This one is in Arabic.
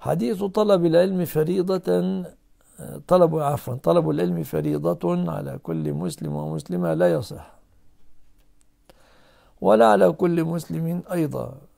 حديث طلب العلم فريضة طلب عفوا طلب العلم فريضة على كل مسلم ومسلمة لا يصح ولا على كل مسلم أيضا